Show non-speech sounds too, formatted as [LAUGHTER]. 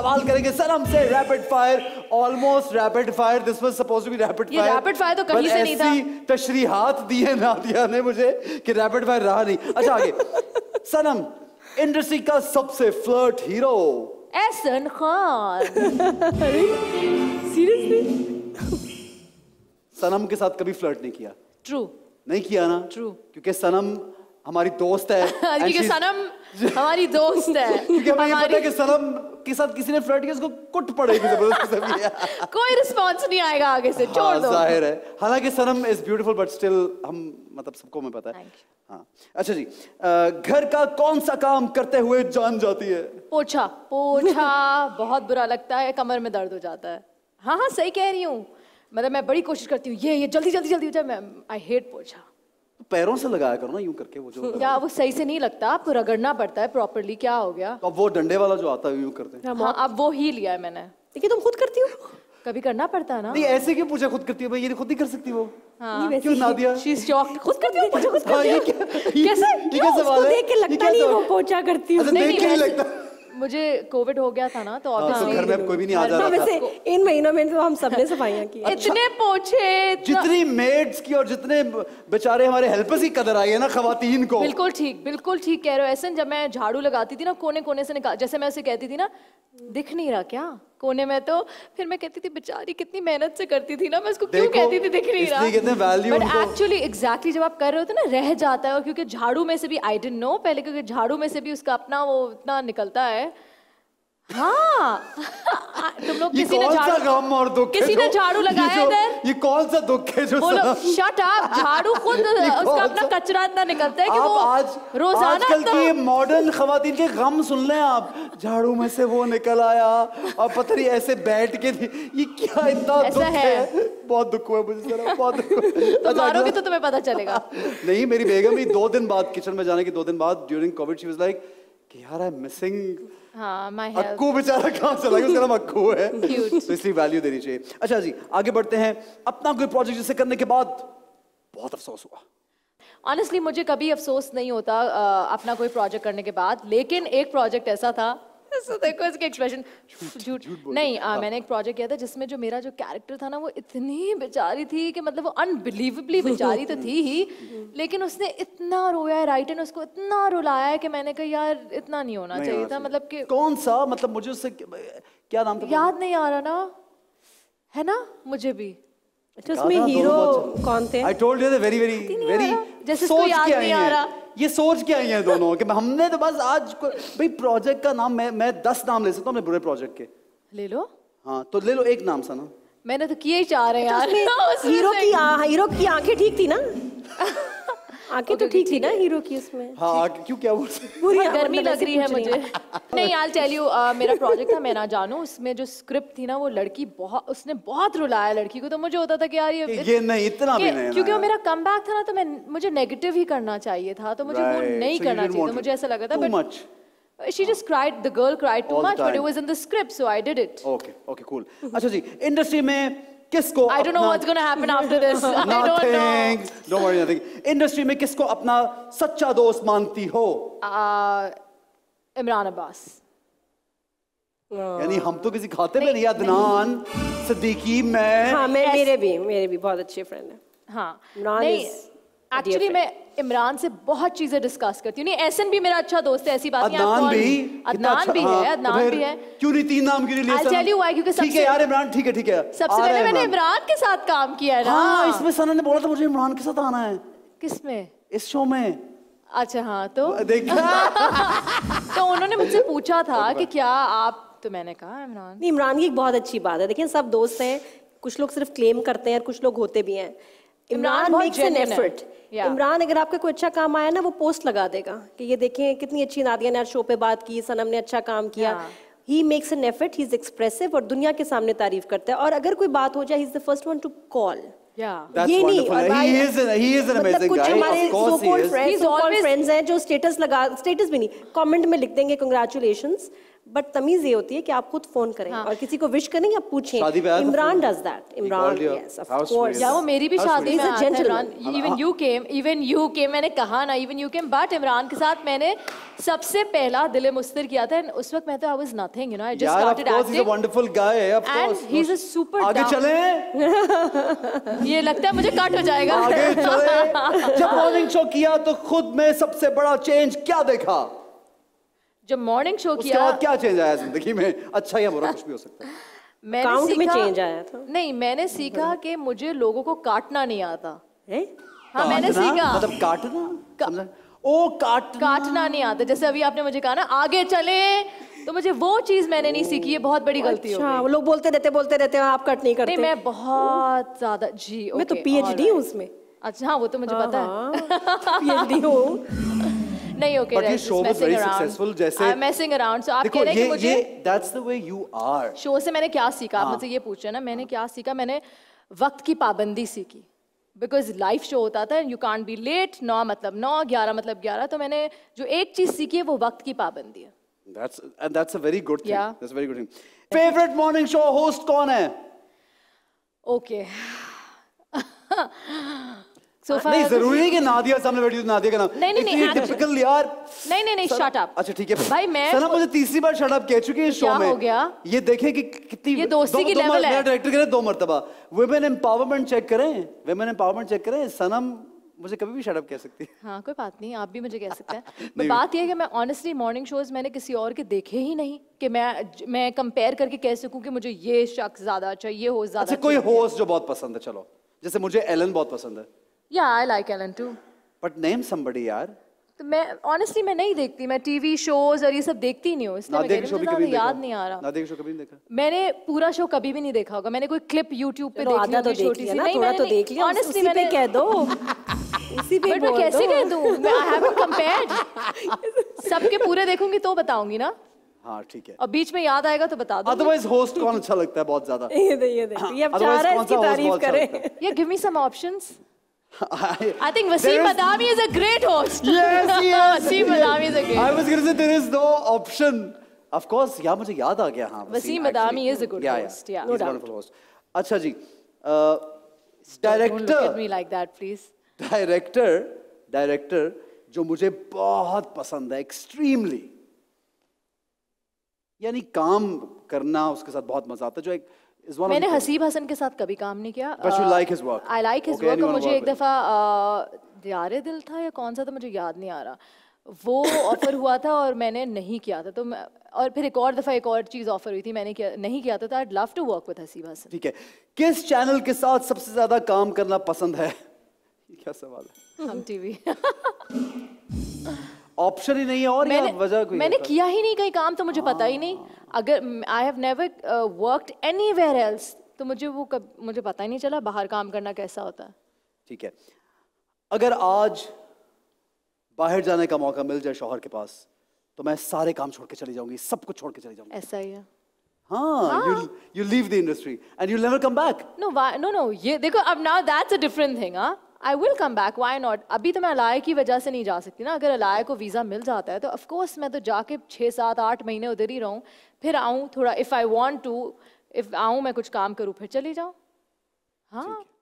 सवाल करेंगे सर हमसे rapid fire almost rapid fire this was suppose to be rapid fire rapid fire तो कहीं से नहीं था तशरीहात दी है दिया ने मुझे कि रैपिड फायर रहा नहीं अच्छा आगे [LAUGHS] सनम इंडस्ट्री का सबसे फ्लर्ट हीरो एसन खान [LAUGHS] अरे सीरियसली सनम के साथ कभी फ्लर्ट नहीं किया ट्रू नहीं किया ना ट्रू क्योंकि सनम हमारी दोस्त है [LAUGHS] हाँ, क्योंकि सनम हमारी दोस्त है [LAUGHS] क्योंकि हमें पता है कि सनम के साथ किसी ने फ्लर्ट किया उसको कुट पड़ेगी जबरदस्ती [LAUGHS] कोई रिस्पांस नहीं आएगा आगे से छोड़ हाँ, दो जाहिर है हालांकि Sanam is beautiful but still हम मतलब सबको हमें पता है हाँ अच्छा जी घर का कौन सा काम करते हुए जान जाती है पोछा पोछा बहुत बुरा लगता है कमर में दर्द हो जाता है हाँ हाँ सही कह रही हूँ मतलब मैं बड़ी कोशिश करती हूँ ये ये जल्दी जल्दी जल्दी हो जाए मैम आई हेट पोछा तो पैरों से लगाया करो ना यूं करके वो जो [LAUGHS] या वो सही से नहीं लगता आपको रगड़ना पड़ता है प्रॉपरली क्या हो गया अब वो डंडे वाला जो आता है यूं करते हैं हाँ, अब वो ही लिया है मैंने देखिए तुम खुद करती हो कभी करना पड़ता है ना नहीं ऐसे क्यों पूछा खुद करती हो भाई ये तो खुद ही कर सकती वो हाँ। क्यों ना दिया शी इज शॉक्ड खुद करती हो [LAUGHS] पूछा खुद हाँ, करती हो कैसे ये सवाल है देख के लगता नहीं वो पोछा करती हो नहीं नहीं लगता मुझे कोविड हो गया था ना तो, हाँ, तो घर में कोई भी नहीं आ जा रहा था तो इन महीनों में तो हम सबने सफाइयां की [LAUGHS] इतने अच्छा। पोछे जितनी मेड्स की और जितने बेचारे हमारे हेल्पर्स की कदर आई है ना खातन को बिल्कुल ठीक बिल्कुल ठीक कह रहे हो ऐसा जब मैं झाड़ू लगाती थी ना कोने कोने से निकाल जैसे मैं उसे कहती थी ना दिख नहीं रहा क्या कोने में तो फिर मैं कहती थी बेचारी कितनी मेहनत से करती थी ना मैं उसको क्यों कहती थी दिख नहीं रहा बट एक्चुअली एग्जैक्टली जब आप कर रहे हो तो ना रह जाता है क्योंकि झाड़ू में से भी आई डेंट नो पहले क्योंकि झाड़ू में से भी उसका अपना वो इतना निकलता है हाँ [LAUGHS] तुम लोग किसी ने झाड़ू गम और दुख किसी ने झाड़ू लगाया इधर ये कौन सा दुख है जो बोलो शट अप झाड़ू खुद [LAUGHS] उसका अपना कचरा निकलता है कि वो आज रोजाना आजकल की मॉडर्न खवातीन के गम सुन ले आप झाड़ू में से वो निकल आया और पता नहीं ऐसे बैठ के ये क्या इतना दुख है बहुत दुख हुआ मुझे बहुत दुख [LAUGHS] तो अच्छा, मारोगे तो तुम्हें पता चलेगा नहीं मेरी बेगम भी दो दिन बाद किचन में जाने के दो दिन बाद during covid she was like कि यार आई मिसिंग हाँ, अक्कू बेचारा कहाँ से गया उसका नाम अक्कू है [LAUGHS] तो इसलिए वैल्यू देनी चाहिए अच्छा जी आगे बढ़ते हैं अपना कोई प्रोजेक्ट जिसे करने के बाद बहुत अफसोस हुआ ऑनेस्टली मुझे कभी अफसोस नहीं होता अपना कोई प्रोजेक्ट करने के बाद लेकिन एक प्रोजेक्ट ऐसा था सो [LAUGHS] देखो इसके एक्सप्रेशन झूठ नहीं आ, हाँ, मैंने एक प्रोजेक्ट किया था जिसमें जो मेरा जो कैरेक्टर था ना वो इतनी बेचारी थी कि मतलब वो अनबिलीवेबली [LAUGHS] बेचारी तो थी ही [LAUGHS] लेकिन उसने इतना रोया है राइटर ने उसको इतना रुलाया है कि मैंने कहा यार इतना नहीं होना चाहिए था मतलब कि कौन सा मतलब मुझे उससे क्या नाम था याद नहीं आ रहा ना है ना मुझे भी अच्छा उसमें हीरो कौन थे I told you very very very जैसे सोच के आई है ये सोच के आई हैं दोनों कि हमने तो बस आज भाई प्रोजेक्ट का नाम मैं मैं दस नाम ले सकता हूँ अपने बुरे प्रोजेक्ट के ले लो हाँ तो ले लो एक नाम सा ना मैंने तो किए ही चाह रहे तो यार हीरो [LAUGHS] की हीरो की आंखें ठीक थी ना [LAUGHS] आंखें तो ठीक थी ना हीरो की उसमें हाँ क्यों क्या बोल पूरी गर्मी लग रही है मुझे [LAUGHS] नहीं आई टेल यू मेरा प्रोजेक्ट था मैं ना जानू उसमें जो स्क्रिप्ट थी ना वो लड़की बहुत उसने बहुत रुलाया लड़की को तो मुझे होता था कि यार ये ये नहीं इतना भी नहीं क्योंकि वो मेरा कम था ना तो मैं मुझे नेगेटिव ही करना चाहिए था तो मुझे वो नहीं करना चाहिए था तो मुझे ऐसा लगा था but She just cried. The girl cried too All much, but it was in the script, so I did it. Okay, okay, cool. अच्छा जी, industry में किसको I don't know what's gonna happen after this I don't know don't worry nothing industry में किसको अपना सच्चा दोस्त मानती हो इमरान uh, अब्बास यानी हम तो किसी खाते में नहीं अदनान सिद्दीकी मैं हाँ मेरे भी मेरे भी बहुत अच्छे फ्रेंड हैं हाँ इमरान एक्चुअली मैं इमरान से बहुत चीजें डिस्कस करती हूँ एसन भी मेरा अच्छा दोस्त है ऐसी बात अदनान भी अदनान अच्छा, भी हाँ, है तो अदनान भी है क्यों नहीं तीन नाम के लिए आई टेल यू व्हाई क्योंकि सबसे ठीक है यार इमरान ठीक है ठीक है सबसे पहले मैंने इमरान के साथ काम किया है हां इसमें सना ने बोला था मुझे इमरान के साथ आना है किसमें इस शो में अच्छा हाँ तो [LAUGHS] तो उन्होंने मुझसे पूछा था [LAUGHS] कि क्या आप तो मैंने कहा इमरान नहीं इमरान की एक बहुत अच्छी बात है देखिए सब दोस्त हैं कुछ लोग सिर्फ क्लेम करते हैं और कुछ लोग होते भी हैं Imran makes an effort Imran अगर आपका कोई अच्छा काम आया ना वो पोस्ट लगा देगा कि ये देखें कितनी अच्छी नादिया ने आज शो पे बात की सनम ने अच्छा काम किया he makes an effort he is expressive और दुनिया के सामने तारीफ करता है और अगर कोई बात हो जाए he is the first one to call ये नहीं मतलब कुछ हमारे जो स्टेटस लगा स्टेटस भी नहीं कमेंट में लिख देंगे कंग्रेचुलेशंस बट तमीज ये होती है कि आप खुद फोन करें हाँ. और किसी को विश करें या पूछें Imran does that Imran yes of course या वो मेरी भी शादी में Imran even you came even you came मैंने कहा ना even you came but Imran के साथ मैंने सबसे पहला दिल मुस्तर किया था उस वक्त मैं तो I was nothing you know I just started acting is a wonderful guy है of course he is a super आगे चलें [LAUGHS] ये लगता है मुझे कट हो जाएगा आगे चलें [LAUGHS] जब मॉर्निंग शो किया तो खुद में सबसे बड़ा चेंज क्या देखा जब मॉर्निंग शो उसके किया बाद क्या चेंज आया जिंदगी में अच्छा या बुरा कुछ भी हो सकता है [LAUGHS] मैंने काउंट में चेंज आया था नहीं मैंने सीखा कि मुझे लोगों को काटना नहीं आता हाँ मैंने सीखा मतलब काटना का, ओ काटना काटना नहीं आता जैसे अभी आपने मुझे कहा ना आगे चले तो मुझे वो चीज मैंने नहीं सीखी ये बहुत बड़ी गलती अच्छा हो लोग बोलते रहते बोलते रहते हैं, आप कट नहीं करते नहीं मैं बहुत ज्यादा जी मैं तो ओके, पीएचडी हूँ उसमें अच्छा हाँ वो तो मुझे हाँ, पता है पीएचडी हाँ। हूँ [LAUGHS] नहीं ओके जैसे ये that's the way you are show से मैंने क्या सीखा आप हाँ। ये पूछ रहे ना मैंने क्या सीखा मैंने वक्त की पाबंदी सीखी बिकॉज लाइफ शो होता था यू कॉन्ट बी लेट नौ मतलब नौ ग्यारह मतलब ग्यारह तो मैंने जो एक चीज सीखी है वो वक्त की पाबंदी है That's and that's a very good thing. Yeah. That's a very good thing. Favorite morning show host कौन है? Okay. [LAUGHS] सोफा नहीं जरूरी तो नहीं कि नादिया सामने बैठी नादिया का नाम नहीं नहीं नहीं टिपिकल यार नहीं नहीं नहीं शट अप अच्छा ठीक है भाई मैं सना तो- मुझे तीसरी बार शट अप कह चुकी है शो में क्या हो गया ये देखें कि कितनी ये दोस्ती की लेवल है डायरेक्टर कह रहे दो मर्तबा वुमेन एंपावरमेंट चेक करें वुमेन एंपावरमेंट चेक करें सनम मुझे कभी भी शटअप कह सकती है हाँ कोई बात नहीं आप भी मुझे कह सकते हैं बट [LAUGHS] बात यह है कि मैं ऑनेस्टली मॉर्निंग शोज मैंने किसी और के देखे ही नहीं कि मैं मैं कंपेयर करके कह सकूं कि मुझे ये शख्स ज्यादा अच्छा ये होस्ट ज्यादा अच्छा कोई होस्ट जो बहुत पसंद है चलो जैसे मुझे एलन बहुत पसंद है Yeah, I like Ellen too. But name somebody, यार. तो मैं honestly मैं नहीं देखती मैं टीवी शोज और ये सब देखती नहीं हूँ इसलिए मैं शो भी कभी याद नहीं आ रहा नादिया शो कभी नहीं देखा मैंने पूरा शो कभी भी नहीं देखा होगा मैंने कोई क्लिप यूट्यूब पे देखी आधा तो देख लिया ना थोड़ा तो देख लिया honestly मैंने कह दो इसी पे मैं कैसे कह दूँ I haven't compared [LAUGHS] सबके पूरे देखूंगी तो बताऊंगी ना हाँ ठीक है और बीच में याद आएगा तो बता दो अदरवाइज होस्ट कौन अच्छा लगता है बहुत ज्यादा [LAUGHS] ये तो, ये तो, तो। ये अब चाह रहा है इसकी तारीफ अच्छा करें ये give me some options I, I think Wasim Badami is, a great host. Yes, yes. Wasim Badami is a great. host. I was going to say there is no option. Of course, yeah, मुझे याद आ गया हाँ. Wasim Badami is a good yeah, host. Yeah, yeah. no He's a Wonderful host. अच्छा जी, uh, director. Don't look at me like that, please. Director, director, जो मुझे बहुत पसंद है, extremely. यानी काम करना उसके साथ बहुत मजा आता है जो एक is one मैंने हसीब हसन के साथ कभी काम नहीं किया But you uh, like his work. I like his Okay, work anyone मुझे एक दफ़ा uh, यार दिल था या कौन सा था मुझे याद नहीं आ रहा वो ऑफर हुआ था और मैंने नहीं किया था तो और फिर एक और दफ़ा एक और चीज़ ऑफर हुई थी मैंने किया नहीं किया था I love to work with Haseeb Hasan ठीक है किस चैनल के साथ सबसे ज्यादा काम करना पसंद है [LAUGHS] क्या सवाल है हम टीवी [LAUGHS] ऑप्शन ही नहीं है और मैंने, वजह कोई मैंने किया ही नहीं कहीं काम तो मुझे आ, पता ही नहीं अगर I have never worked anywhere else तो मुझे वो कब मुझे पता ही नहीं चला बाहर काम करना कैसा होता है ठीक है अगर आज बाहर जाने का मौका मिल जाए शोहर के पास तो मैं सारे काम छोड़ के चली जाऊंगी सब कुछ छोड़ के चली जाऊंगी ऐसा ही है हाँ you you leave the industry and you never come back no no no ये देखो अब now that's a different thing हां I will come back why not अभी तो मैं अलाया की वजह से नहीं जा सकती ना अगर अलाया को वीज़ा मिल जाता है तो ऑफकोर्स मैं तो जाके छः सात आठ महीने उधर ही रहूँ फिर आऊँ थोड़ा if I want to if आऊँ मैं कुछ काम करूँ फिर चली जाऊँ हाँ